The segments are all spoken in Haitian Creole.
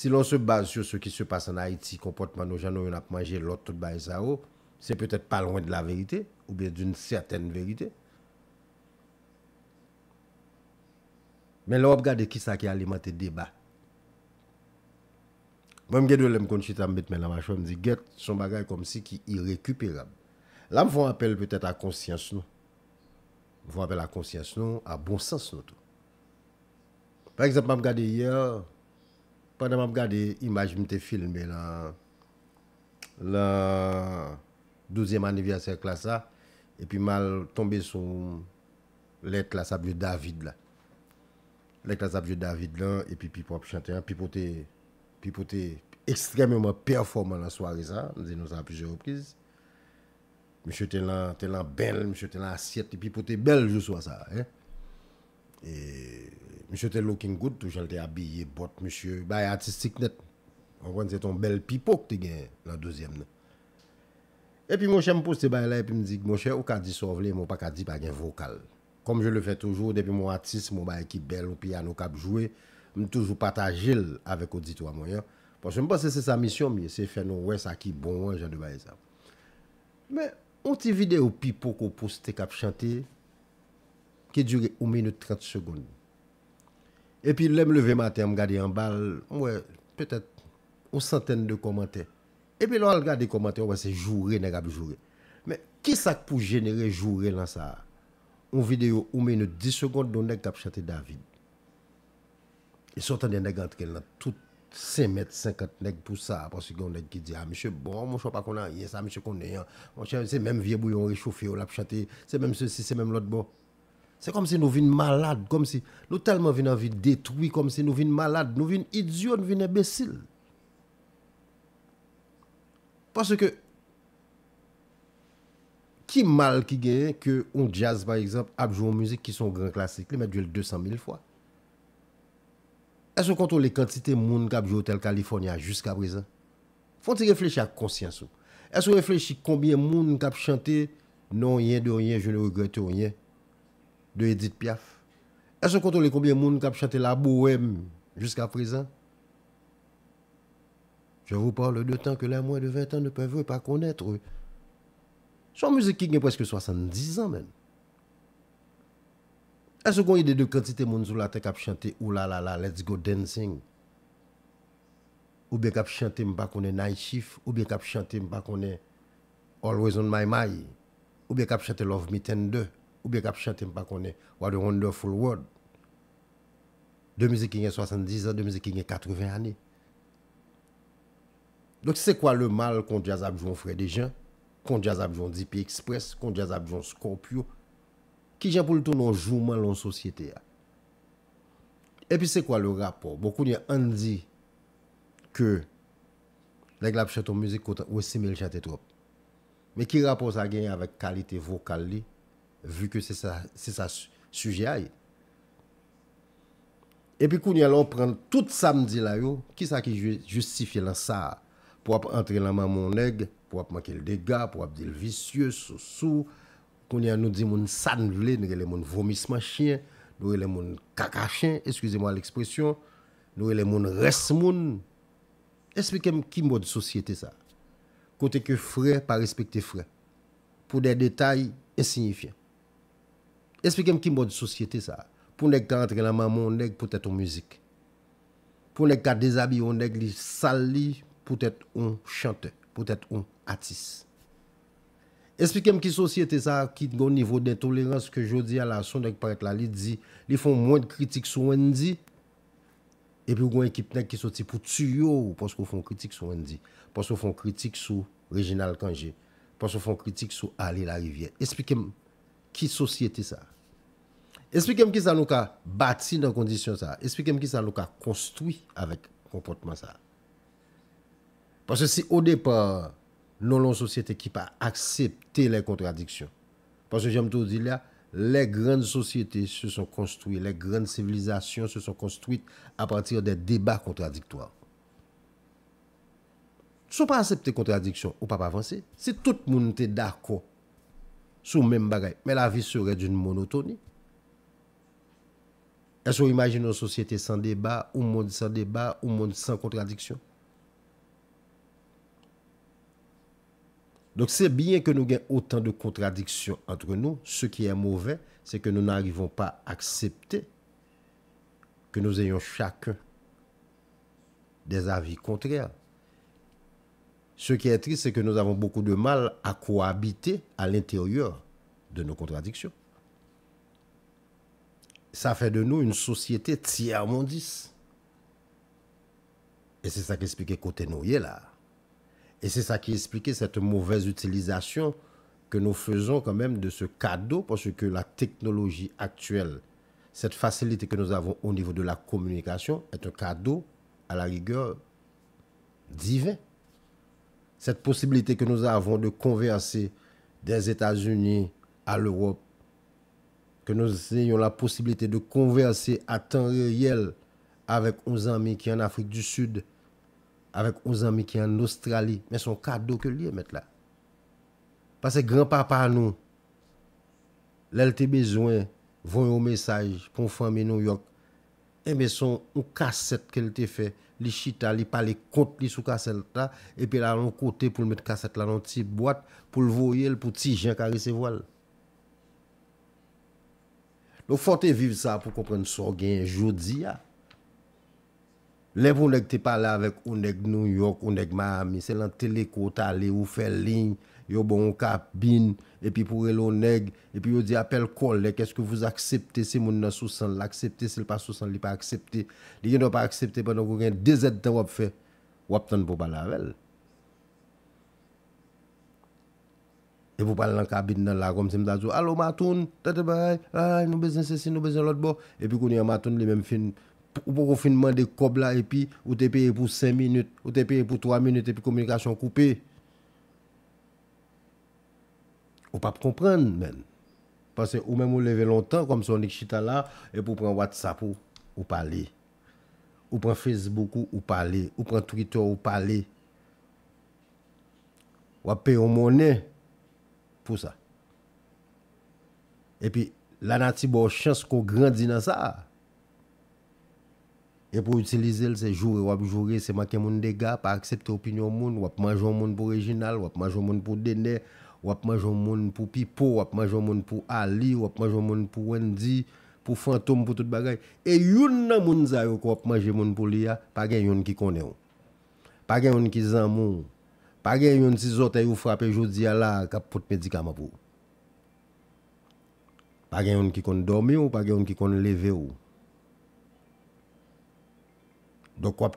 Si lon se base sou se ki se passe nan Haiti, komportman nou jan nou yon ap manje, lot tout baye sa ou, oh. se peut-et pa lwen de la verite, oubez d'une certaine verite. Men lò wap gade ki sa ki alimante deba. Mwen mgedou lèm konjita mbet men la manjwa, mdi get, son bagay kom si ki irekupirab. Lan mwen apel peut-et a konsyans nou. Mwen apel a konsyans nou, a bon sens nou. Par exemple, mwen gade yon, Padè m ap gade imaj m te filme lan, lan, douzem anivya se klasa, epi mal tombe sou, le klasa bjè David la. Le klasa bjè David lan, epi pi pop chante, pi potè, pi potè, ekstremè m a performan la swari sa, nou zè nou sa api jè opriz. M chote lan, ten lan bel, m chote lan asyat, epi potè bel jou swa sa, eh. Eee, Mwen se te loking gout ou se te abye bot mwen se baye atistik net. Mwen kwen se ton bel pipok te gen la dozyem nan. E pi mwen se mwen poste baye la e pi mwen se mwen se ou ka disovle mwen pa ka di bagen vokal. Kom je le fe toujou depi mwen atist mwen baye ki bel ou pi an ou ka jouwe. Mwen toujou pata jil avek auditwa mwen ya. Pon se mwen pasese sa misyon mwen se fè nou wè sa ki bon wè jan de baye sa. Mwen ti vide ou pipok ou poste kap chante ki dure ou minute trenti segouni. Et puis, je me lever matin, je garder en balle, ouais, peut-être une centaine de commentaires. Et puis, là, je regarde les commentaires, ouais, c'est jouer, nest jouer. Mais qui ça pour générer jouer dans ça Une vidéo où une 10 secondes, dont nègre chanté David. Et sortant des entre dans tout 5 mètres 50 pour ça, parce qu'on nègre qui dit, ah, monsieur, bon, mon choix pas qu'on a rien, ça, monsieur, qu'on a hein. Mon c'est même vieux bouillon réchauffé, on l'a chanté, c'est même ceci, c'est même l'autre bon. Se kom se nou vin malade, kom se nou telman vin avi detwi, kom se nou vin malade, nou vin idyon, vin ebesil. Paske ki mal ki genye ke un jazz par exemple apjou mouzik ki son gran klasik, li men djou el 200.000 fwa. Eso kontou le kantite moun kapjou hotel California jusqu'a brisan. Fonte refleche a konsyansou. Eso refleche konbien moun kapjante non yen de riyen, jounen regrette riyen. de Edith Piaf. Est-ce qu'on contrôle combien de monde qui la bohème jusqu'à présent Je vous parle de temps que les moins de 20 ans ne peuvent pas connaître. Son musique qui a presque 70 ans même. Est-ce qu'on a idée de quantité de monde la qui chanté la let's go dancing Ou bien qui a Night Shift, ou bien qui Always on my mind, ou bien qui a Love Me Tender Ou bi rap chante mpa konen What a wonderful world 2015 yon 70 an 2015 yon 80 an Donk se kwa le mal Kon jazab joun frede jen Kon jazab joun DP Express Kon jazab joun Scorpio Ki jen pou lito nou jouman loun sosyete ya E pi se kwa le rap Bo koun yon an di Ke Lèk lap chante ton muzik kota Ou e simel chante trop Me ki rap ou sa genye avèk kalite vokal li vu que c'est ça, c'est ça sujet. Et puis, quand on prendre tout samedi là, qui ça qui justifie ça pour entrer dans mon nègre, pour manquer le dégât, pour dire le vicieux, sous-sous. Quand on nous dit mon sanvlé, nous avons mon vomissement chien, nous les mon caca chien, excusez-moi l'expression, nous les mon reste Expliquez-moi qui mode société ça. Côté que frère pas respecter frère. Pour des détails insignifiants. Espekem ki modi sosyete sa, pou nèk ka rentre la mamon, nèk pou tèt ou müzik. Pou nèk ka dezabi, ou nèk li sali, pou tèt ou chante, pou tèt ou atis. Espekem ki sosyete sa, ki ngo nivou dè tolérans ke jodi ala son, nèk parek la li di, li fon mwen kritik sou wèndi, epi ou gwen ki pnèk ki soti pou tsyo ou, pou sò fon kritik sou wèndi, pou sò fon kritik sou Reginald Tangier, pou sò fon kritik sou Ali Larivier. Espekem. qui société ça Expliquez-moi qui ça nous a bâti dans condition ça. Expliquez-moi qui ça nous a construit avec comportement ça. Parce que si au départ, nous avons une société qui pas accepté les contradictions. Parce que j'aime tout dire là, les grandes sociétés se sont construites, les grandes civilisations se sont construites à partir des débats contradictoires. Si on pas accepter contradiction, on ne pas avancer. Si tout le monde est d'accord sous même bagaille. Mais la vie serait d'une monotonie. Est-ce imagine une société sans débat, un monde sans débat, un monde sans contradiction Donc c'est bien que nous ayons autant de contradictions entre nous. Ce qui est mauvais, c'est que nous n'arrivons pas à accepter que nous ayons chacun des avis contraires. Ce qui est triste, c'est que nous avons beaucoup de mal à cohabiter à l'intérieur de nos contradictions. Ça fait de nous une société tiers-mondiste. Et c'est ça qui expliquait côté Noyé là. Et c'est ça qui explique cette mauvaise utilisation que nous faisons quand même de ce cadeau, parce que la technologie actuelle, cette facilité que nous avons au niveau de la communication, est un cadeau à la rigueur divin cette possibilité que nous avons de converser des États-Unis à l'Europe, que nous ayons la possibilité de converser à temps réel avec nos amis qui sont en Afrique du Sud, avec nos amis qui sont en Australie. Mais son cadeau que lui mettre là. Parce que grand-papa nous, là, besoin voyons un message pour une New York. Et eh, mais son une cassette qu'elle t'a fait li chita, li pale kote, li sou kasele ta, epi la nan kote pou l met kasele la nan ti boate, pou l voyel, pou ti jen kari se voal. Lo fote viv sa pou kompren sou gen jodi ya. Le pou nèk te pale avèk ou nèk New York, ou nèk Miami, se lan telekota li ou fè ling, yo bon kabin, epi pou relo nèk, epi yo di apel kol, le kèskou vous aksepte si moun nan sousan l'aksepte, si l'pasousan li pa aksepte, di gen nou pa aksepte, pa nou kou gen dezèd te wop fè, wop tan pou balavel. E pou pale lan kabin nan la kom, se mda zo, alo matoun, tete bay, ay, nou bezèn se si, nou bezèn lot bo, epi koun yon matoun li mèm fin, Ou pou profinman de kob la epi, ou te peye pou 5 minute, ou te peye pou 3 minute epi komunikasyon koupe. Ou pa pou komprende men. Pase ou men mou leve lontan, kom sonik chita la, epi ou pren WhatsApp ou ou pale. Ou pren Facebook ou ou pale. Ou pren Twitter ou pale. Ou ap peyo mone pou sa. Epi lanati bo chans ko grandina sa a. E pou utilize l se jure, wap jure se maken moun dega, pa aksepte opinyon moun, wap manjon moun pou rejinal, wap manjon moun pou dene, wap manjon moun pou pipo, wap manjon moun pou ali, wap manjon moun pou wendi, pou fantom, pou tout bagay. E yon nan moun zaye wap manjon moun pou liya, pa gen yon ki kone ou, pa gen yon ki zan moun, pa gen yon si zote ou frape jodi ala kap pot medikama pou, pa gen yon ki kone dormi ou, pa gen yon ki kone leve ou. Donc, pour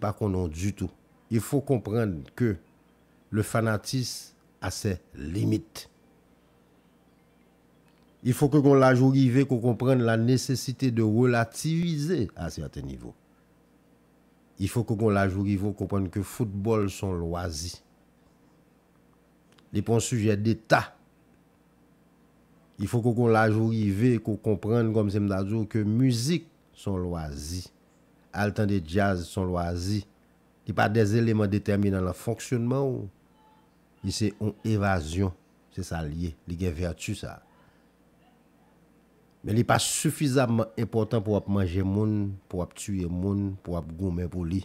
pas du tout. Il faut comprendre que le fanatisme a ses limites. Il faut que qu'on la qu'on comprenne la nécessité de relativiser à certains niveaux. Il faut que qu'on la et qu'on comprenne que football sont loisirs. Les points sujet d'État. Il faut que qu'on la qu'on comprenne comme c'est que musique son loisir. Al de jazz, son loisir. Il a pas des éléments déterminants dans le fonctionnement. Il y a une évasion. C'est ça lié. Il y a vertu ça. Mais il n'est pas suffisamment important pour manger gens, pour tuer gens, pour gommer pour lui.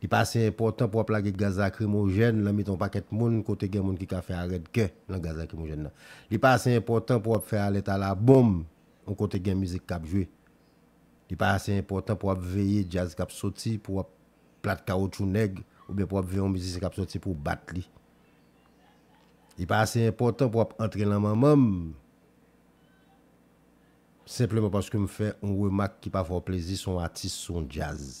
Il n'est pas assez important pour plaguer gaz lacrymogène, là ton paquet monde côté gen qui a fait arrêt que gaz Il n'est pas assez important pour faire aller à la bombe, on côté gen musique cap jouer. I pa ase important pou ap veye jaz kap soti pou ap plat kaoutou neg ou be pou ap veyon mizi se kap soti pou bat li. I pa ase important pou ap antre nanman mam. Simpleman paske mwen fè, mwen wè mak ki pa fò plezi son atis, son jaz.